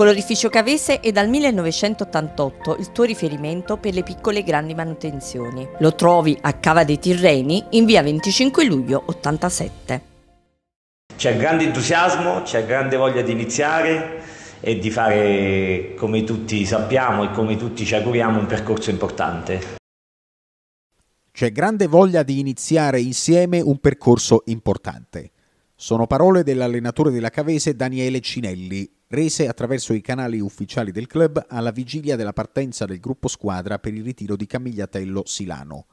Colorificio Cavese è dal 1988 il tuo riferimento per le piccole e grandi manutenzioni. Lo trovi a Cava dei Tirreni in via 25 luglio 87. C'è grande entusiasmo, c'è grande voglia di iniziare e di fare, come tutti sappiamo e come tutti ci auguriamo, un percorso importante. C'è grande voglia di iniziare insieme un percorso importante. Sono parole dell'allenatore della Cavese Daniele Cinelli, rese attraverso i canali ufficiali del club alla vigilia della partenza del gruppo squadra per il ritiro di Camigliatello Silano.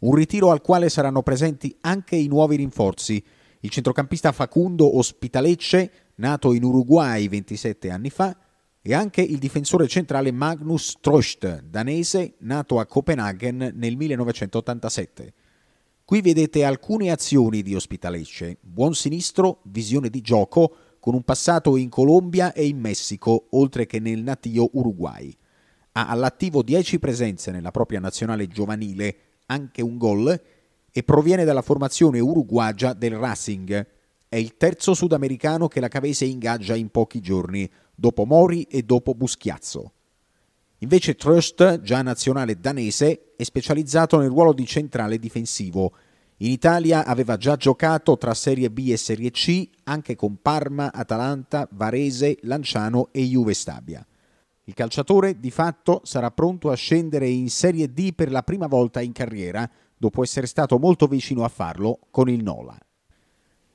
Un ritiro al quale saranno presenti anche i nuovi rinforzi. Il centrocampista Facundo Ospitalecce, nato in Uruguay 27 anni fa, e anche il difensore centrale Magnus Trost, danese, nato a Copenaghen nel 1987. Qui vedete alcune azioni di Ospitalecce, buon sinistro, visione di gioco, con un passato in Colombia e in Messico, oltre che nel natio Uruguay. Ha all'attivo 10 presenze nella propria nazionale giovanile, anche un gol, e proviene dalla formazione uruguagia del Racing. È il terzo sudamericano che la Cavese ingaggia in pochi giorni, dopo Mori e dopo Buschiazzo. Invece Trust, già nazionale danese, è specializzato nel ruolo di centrale difensivo in Italia aveva già giocato tra Serie B e Serie C anche con Parma, Atalanta, Varese, Lanciano e Juve Stabia. Il calciatore di fatto sarà pronto a scendere in Serie D per la prima volta in carriera, dopo essere stato molto vicino a farlo con il Nola.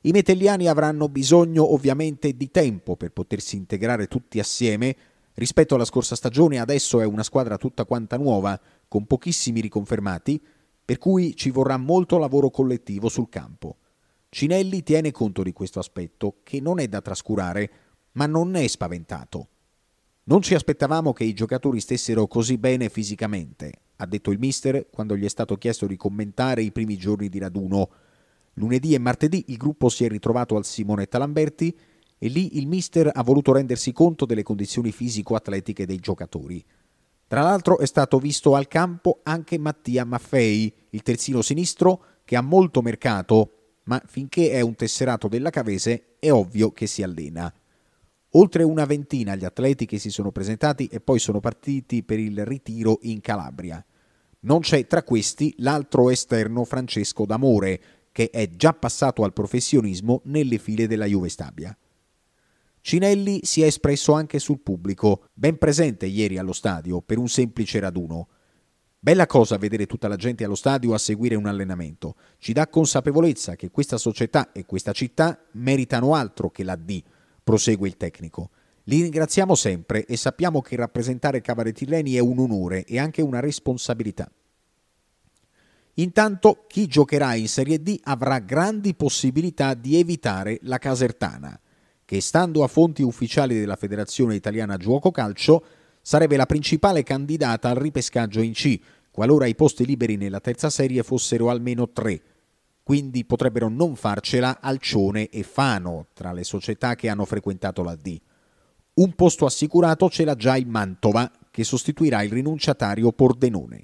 I metelliani avranno bisogno ovviamente di tempo per potersi integrare tutti assieme. Rispetto alla scorsa stagione adesso è una squadra tutta quanta nuova, con pochissimi riconfermati, per cui ci vorrà molto lavoro collettivo sul campo. Cinelli tiene conto di questo aspetto, che non è da trascurare, ma non ne è spaventato. Non ci aspettavamo che i giocatori stessero così bene fisicamente, ha detto il mister quando gli è stato chiesto di commentare i primi giorni di raduno. Lunedì e martedì il gruppo si è ritrovato al Simonetta Lamberti e lì il mister ha voluto rendersi conto delle condizioni fisico-atletiche dei giocatori. Tra l'altro è stato visto al campo anche Mattia Maffei, il terzino sinistro che ha molto mercato, ma finché è un tesserato della Cavese è ovvio che si allena. Oltre una ventina gli atleti che si sono presentati e poi sono partiti per il ritiro in Calabria. Non c'è tra questi l'altro esterno Francesco D'Amore, che è già passato al professionismo nelle file della Juve Stabia. Cinelli si è espresso anche sul pubblico, ben presente ieri allo stadio per un semplice raduno. Bella cosa vedere tutta la gente allo stadio a seguire un allenamento. Ci dà consapevolezza che questa società e questa città meritano altro che la D, prosegue il tecnico. Li ringraziamo sempre e sappiamo che rappresentare Cavare Tirreni è un onore e anche una responsabilità. Intanto chi giocherà in Serie D avrà grandi possibilità di evitare la Casertana che stando a fonti ufficiali della Federazione Italiana Gioco Calcio sarebbe la principale candidata al ripescaggio in C, qualora i posti liberi nella terza serie fossero almeno tre. Quindi potrebbero non farcela Alcione e Fano, tra le società che hanno frequentato la D. Un posto assicurato ce l'ha già il Mantova, che sostituirà il rinunciatario Pordenone.